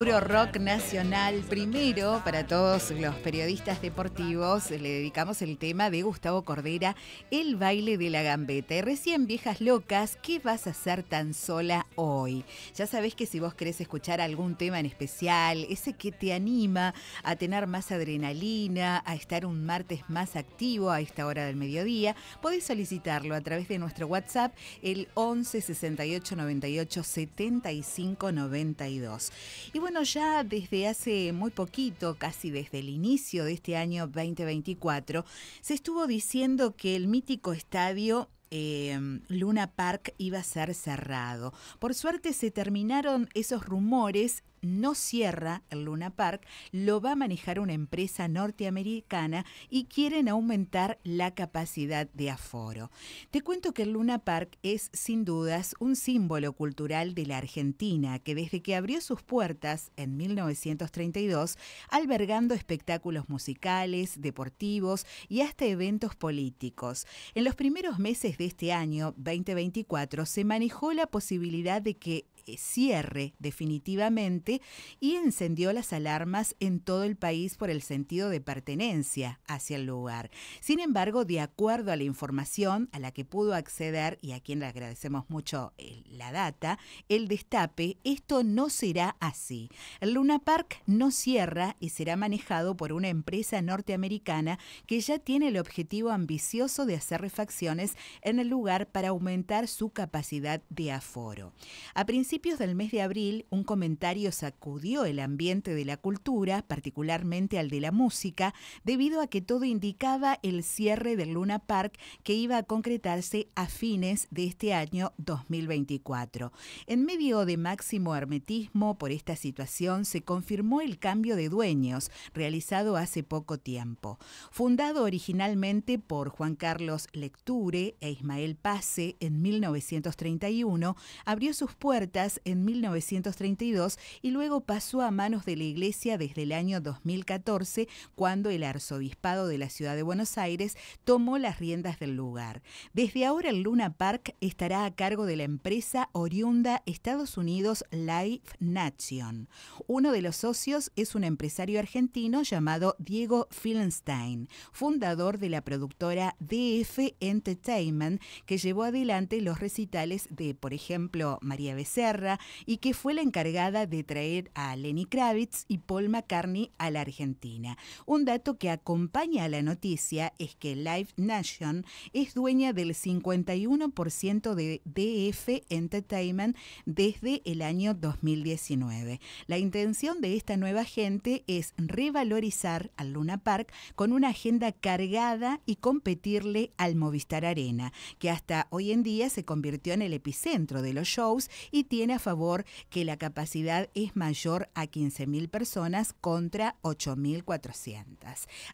Puro rock nacional primero para todos los periodistas deportivos. Le dedicamos el tema de Gustavo Cordera, El baile de la gambeta. Y recién, viejas locas, ¿qué vas a hacer tan sola hoy? Ya sabés que si vos querés escuchar algún tema en especial, ese que te anima a tener más adrenalina, a estar un martes más activo a esta hora del mediodía, podés solicitarlo a través de nuestro WhatsApp, el 11 68 98 75 92. Y bueno, bueno, ya desde hace muy poquito, casi desde el inicio de este año 2024, se estuvo diciendo que el mítico estadio em, Luna Park iba a ser cerrado. Por suerte se terminaron esos rumores no cierra el Luna Park, lo va a manejar una empresa norteamericana y quieren aumentar la capacidad de aforo. Te cuento que el Luna Park es sin dudas un símbolo cultural de la Argentina que desde que abrió sus puertas en 1932 albergando espectáculos musicales, deportivos y hasta eventos políticos. En los primeros meses de este año 2024 se manejó la posibilidad de que cierre definitivamente y encendió las alarmas en todo el país por el sentido de pertenencia hacia el lugar. Sin embargo, de acuerdo a la información a la que pudo acceder y a quien le agradecemos mucho eh, la data, el destape, esto no será así. El Luna Park no cierra y será manejado por una empresa norteamericana que ya tiene el objetivo ambicioso de hacer refacciones en el lugar para aumentar su capacidad de aforo. A principios del mes de abril, un comentario sacudió el ambiente de la cultura, particularmente al de la música, debido a que todo indicaba el cierre del Luna Park que iba a concretarse a fines de este año 2024. En medio de máximo hermetismo por esta situación, se confirmó el cambio de dueños realizado hace poco tiempo. Fundado originalmente por Juan Carlos Lecture e Ismael Pase en 1931, abrió sus puertas en 1932 y luego pasó a manos de la iglesia desde el año 2014 cuando el arzobispado de la ciudad de Buenos Aires tomó las riendas del lugar. Desde ahora el Luna Park estará a cargo de la empresa oriunda Estados Unidos Life Nation. Uno de los socios es un empresario argentino llamado Diego Filenstein, fundador de la productora DF Entertainment que llevó adelante los recitales de, por ejemplo, María Becerra, y que fue la encargada de traer a Lenny Kravitz y Paul McCartney a la Argentina. Un dato que acompaña a la noticia es que Live Nation es dueña del 51% de DF Entertainment desde el año 2019. La intención de esta nueva gente es revalorizar al Luna Park con una agenda cargada y competirle al Movistar Arena, que hasta hoy en día se convirtió en el epicentro de los shows y tiene a favor que la capacidad es mayor a 15.000 personas contra 8.400.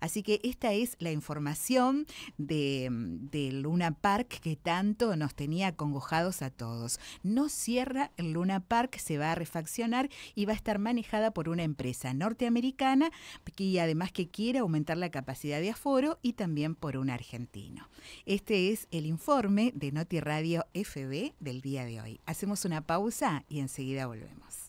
Así que esta es la información mm, de, Luna Park que tanto nos tenía acongojados a todos. No cierra el Luna Park, se va a refaccionar y va a estar manejada por una empresa norteamericana que además que quiere aumentar la capacidad de aforo y también por un argentino. Este es el informe de Noti Radio FB del día de hoy. Hacemos una pausa y enseguida volvemos.